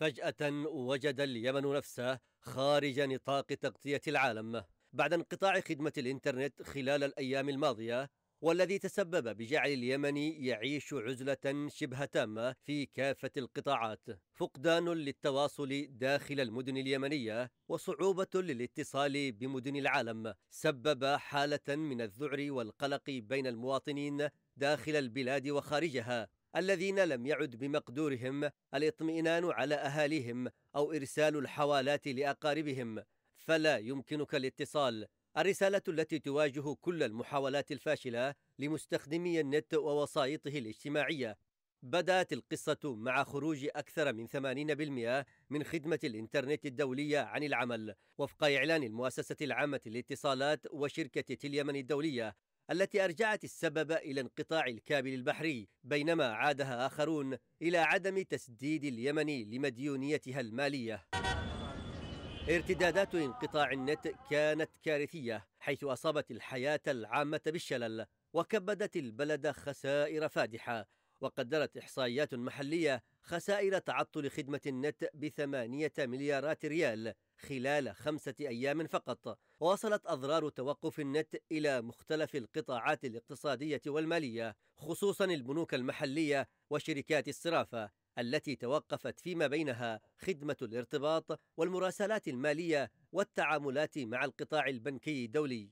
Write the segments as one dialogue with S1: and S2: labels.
S1: فجأة وجد اليمن نفسه خارج نطاق تغطية العالم بعد انقطاع خدمة الإنترنت خلال الأيام الماضية والذي تسبب بجعل اليمن يعيش عزلة شبه تامة في كافة القطاعات فقدان للتواصل داخل المدن اليمنية وصعوبة للاتصال بمدن العالم سبب حالة من الذعر والقلق بين المواطنين داخل البلاد وخارجها الذين لم يعد بمقدورهم الاطمئنان على أهاليهم أو إرسال الحوالات لأقاربهم فلا يمكنك الاتصال الرسالة التي تواجه كل المحاولات الفاشلة لمستخدمي النت ووسائطه الاجتماعية بدأت القصة مع خروج أكثر من 80% من خدمة الإنترنت الدولية عن العمل وفق إعلان المؤسسة العامة للاتصالات وشركة تليمن الدولية التي أرجعت السبب إلى انقطاع الكابل البحري بينما عادها آخرون إلى عدم تسديد اليمن لمديونيتها المالية ارتدادات انقطاع النت كانت كارثية حيث أصابت الحياة العامة بالشلل وكبدت البلد خسائر فادحة وقدرت إحصائيات محلية خسائر تعطل خدمة النت بثمانية مليارات ريال خلال خمسة أيام فقط وصلت أضرار توقف النت إلى مختلف القطاعات الاقتصادية والمالية خصوصا البنوك المحلية وشركات الصرافة التي توقفت فيما بينها خدمة الارتباط والمراسلات المالية والتعاملات مع القطاع البنكي الدولي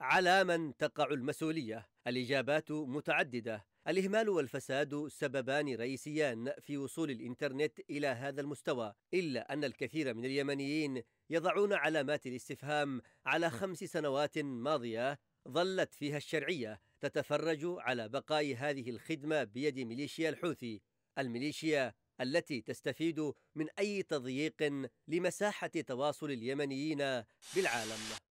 S1: على من تقع المسؤولية الإجابات متعددة الإهمال والفساد سببان رئيسيان في وصول الإنترنت إلى هذا المستوى إلا أن الكثير من اليمنيين يضعون علامات الاستفهام على نعم. خمس سنوات ماضية ظلت فيها الشرعية تتفرج على بقاء هذه الخدمة بيد ميليشيا الحوثي الميليشيا التي تستفيد من أي تضييق لمساحة تواصل اليمنيين بالعالم